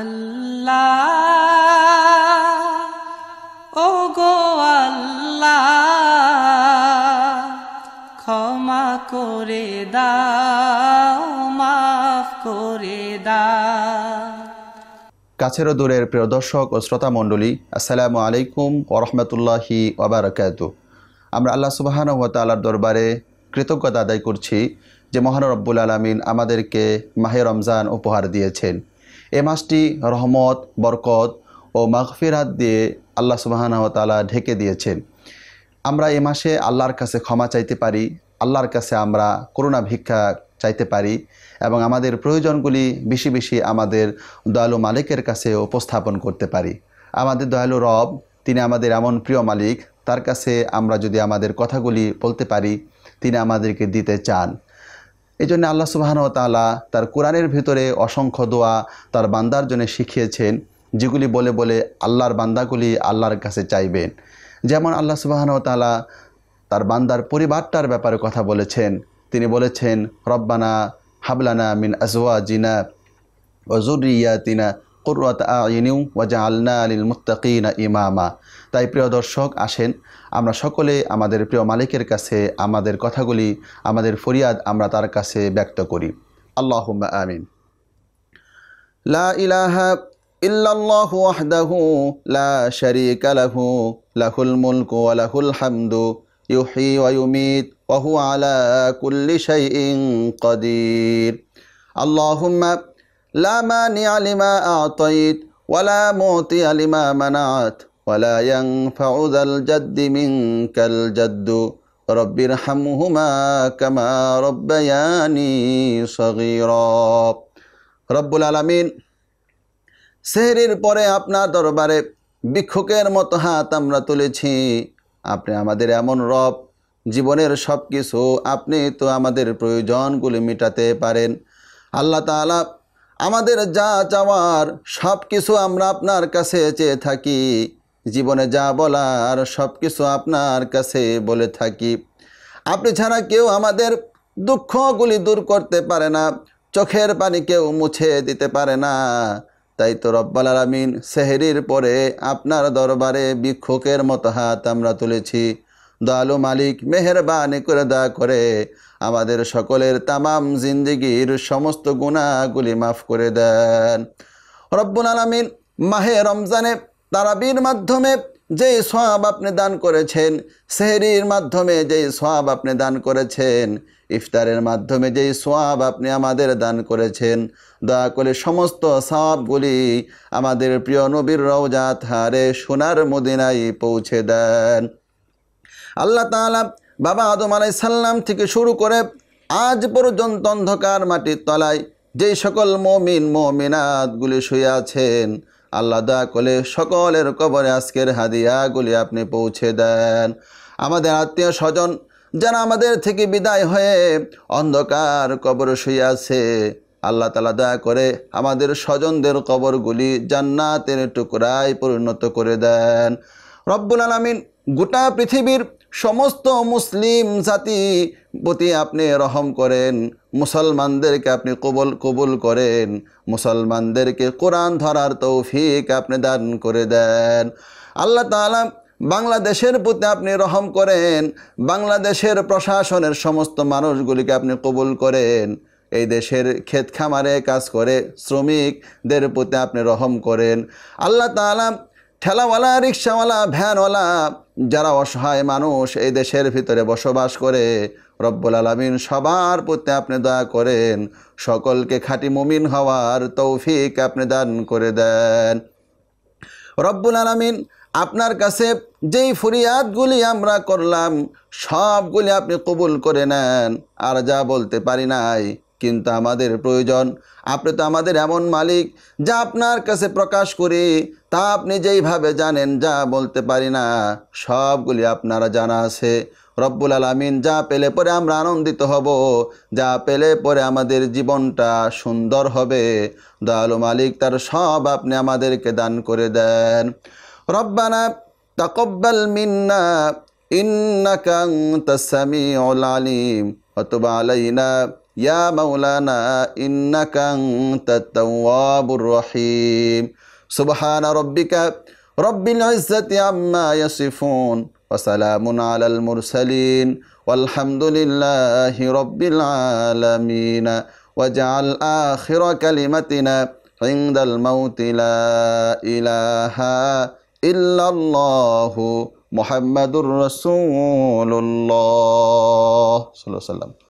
আল্লাহ ও গো আল্লাহ ক্ষমা করে দাও মাফ করে দা কাছের দূরের প্রিয় দর্শক ও শ্রোতা মণ্ডলী আসসালামু আলাইকুম ওরহমতুল্লাহি ওবরাকাত আমরা আল্লাহ সুবাহান ও তালার দরবারে কৃতজ্ঞতা আদায় করছি যে মহান রব্বুল আলমিন আমাদেরকে মাহে রমজান উপহার দিয়েছেন এ মাসটি রহমত বরকত ও মাঘফিরাত দিয়ে আল্লাহ সুবাহানাহ তালা ঢেকে দিয়েছেন আমরা এ মাসে আল্লাহর কাছে ক্ষমা চাইতে পারি আল্লাহর কাছে আমরা করুণা ভিক্ষা চাইতে পারি এবং আমাদের প্রয়োজনগুলি বেশি বেশি আমাদের দয়ালু মালিকের কাছে উপস্থাপন করতে পারি আমাদের দয়ালু রব তিনি আমাদের এমন প্রিয় মালিক তার কাছে আমরা যদি আমাদের কথাগুলি বলতে পারি তিনি আমাদেরকে দিতে চান এই জন্য আল্লাহ সুবাহন তালা তার কোরআনের ভিতরে অসংখ্য দোয়া তার বান্দার জন্য শিখিয়েছেন যেগুলি বলে বলে আল্লাহর বান্দাগুলি আল্লাহর কাছে চাইবেন যেমন আল্লাহ সুবাহন তালা তার বান্দার পরিবারটার ব্যাপারে কথা বলেছেন তিনি বলেছেন রব্বানা হাবলানা মিন আজওয়া জিনা ও জুরিয়া তিনা ওয়াজা ইমামা তাই প্রিয় দর্শক আসেন আমরা সকলে আমাদের প্রিয় মালিকের কাছে আমাদের কথাগুলি আমাদের ফরিয়াদ আমরা তার কাছে ব্যক্ত করি আল্লাহ আমিন লা ইলাহা ইল্লাল্লাহু ওয়াহদাহু লা শারীকা লাহু লাহুল মুলকু ওয়া লাহুল হামদু ইউমিত ওয়া আলা কুল্লি লা আলিমা ওয়ালা আলিমা জাদ্দু সেহরির পরে আপনার দরবারে বিক্ষোকের মতো হাত আমরা তুলেছি আপনি আমাদের এমন রব জীবনের সব কিছু আপনি তো আমাদের প্রয়োজনগুলি মেটাতে পারেন আল্লাহ তালা আমাদের যা চাওয়ার সব কিছু আমরা আপনার কাছে চেয়ে থাকি জীবনে যা বলার সব কিছু আপনার কাছে বলে থাকি আপনি ছাড়া কেউ আমাদের দুঃখগুলি দূর করতে পারে না চোখের পানি কেউ মুছে দিতে পারে না তাই তো রব্বাল আলমিন সেহেরির পরে আপনার দরবারে বিক্ষোকের মতো হাত আমরা তুলেছি দয়ালু মালিক মেহরবানি করে দয়া করে আমাদের সকলের তামাম জিন্দিগির সমস্ত গুণাগুলি মাফ করে দেন রব্বুল আলমিন মাহে রমজানে তারাবির মাধ্যমে যেই সব আপনি দান করেছেন সেহরির মাধ্যমে যেই সব আপনি দান করেছেন ইফতারের মাধ্যমে যেই সোয়াব আপনি আমাদের দান করেছেন দয়া করে সমস্ত সওয়াবগুলি আমাদের প্রিয় নবীর রওজাত হারে সোনার মদিনায় পৌঁছে দেন আল্লাহ তালা বাবা আদম আলাই সাল্লাম থেকে শুরু করে আজ পর্যন্ত অন্ধকার মাটির তলায় যেই সকল মমিন মমিনাতগুলি শুয়ে আছেন আল্লাহ দা কলে সকলের কবরে আজকের হাদিয়াগুলি আপনি পৌঁছে দেন আমাদের আত্মীয় স্বজন যারা আমাদের থেকে বিদায় হয়ে অন্ধকার কবর শুয়ে আছে আল্লাহ তালা দয়া করে আমাদের স্বজনদের কবরগুলি জান্নাতের টুকরায় পরিণত করে দেন রব্বুল আলমিন গোটা পৃথিবীর সমস্ত মুসলিম জাতি প্রতি আপনি রহম করেন মুসলমানদেরকে আপনি কবল কবুল করেন মুসলমানদেরকে কোরআন ধরার তৌফিক আপনি দান করে দেন আল্লাহ তালা বাংলাদেশের প্রতি আপনি রহম করেন বাংলাদেশের প্রশাসনের সমস্ত মানুষগুলিকে আপনি কবুল করেন এই দেশের ক্ষেত খামারে কাজ করে শ্রমিকদের প্রতি আপনি রহম করেন আল্লাহ তালা ঠেলাওয়ালা রিক্সাওয়ালা ভ্যানওয়ালা যারা অসহায় মানুষ এই দেশের ভিতরে বসবাস করে রব্বুল আলমিন সবার প্রতি আপনি দয়া করেন সকলকে খাঁটি মুমিন হওয়ার তৌফিক আপনি দান করে দেন রব্বুল আলমিন আপনার কাছে যেই ফরিয়াদগুলি আমরা করলাম সবগুলি আপনি কবুল করে নেন আর যা বলতে পারি নাই কিন্তু আমাদের প্রয়োজন আপনি তো আমাদের এমন মালিক যা আপনার কাছে প্রকাশ করি তা আপনি যেইভাবে জানেন যা বলতে পারি না সবগুলি আপনারা জানা আছে রব্বুল আলমিন যা পেলে পরে আমরা আনন্দিত হব যা পেলে পরে আমাদের জীবনটা সুন্দর হবে দয়ালু মালিক তার সব আপনি আমাদেরকে দান করে দেন রব্বানা তাকব্বাল মিন্না কাং তাসামি আলিম অতবা আলাইনা يا مولانا إنك أنت التواب الرحيم سبحان ربك رب العزة عما يصفون وسلام على المرسلين والحمد لله رب العالمين واجعل آخر كلمتنا عند الموت لا إله إلا الله محمد رسول الله صلى الله عليه وسلم